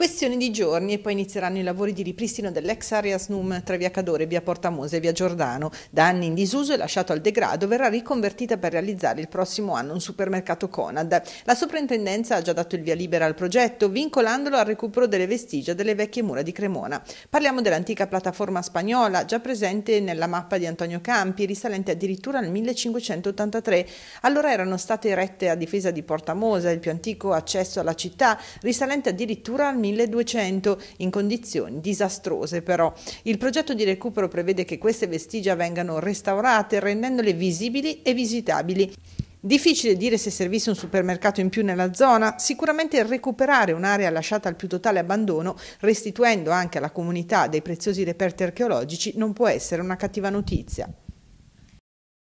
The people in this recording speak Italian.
Questione di giorni e poi inizieranno i lavori di ripristino dell'ex area SNUM tra via Cadore, via Portamose e via Giordano. Da anni in disuso e lasciato al degrado, verrà riconvertita per realizzare il prossimo anno un supermercato Conad. La soprintendenza ha già dato il via libera al progetto, vincolandolo al recupero delle vestigia delle vecchie mura di Cremona. Parliamo dell'antica piattaforma spagnola, già presente nella mappa di Antonio Campi, risalente addirittura al 1583. Allora erano state erette a difesa di Portamosa, il più antico accesso alla città, risalente addirittura al 1583. 1200 in condizioni disastrose però. Il progetto di recupero prevede che queste vestigia vengano restaurate rendendole visibili e visitabili. Difficile dire se servisse un supermercato in più nella zona, sicuramente recuperare un'area lasciata al più totale abbandono, restituendo anche alla comunità dei preziosi reperti archeologici, non può essere una cattiva notizia.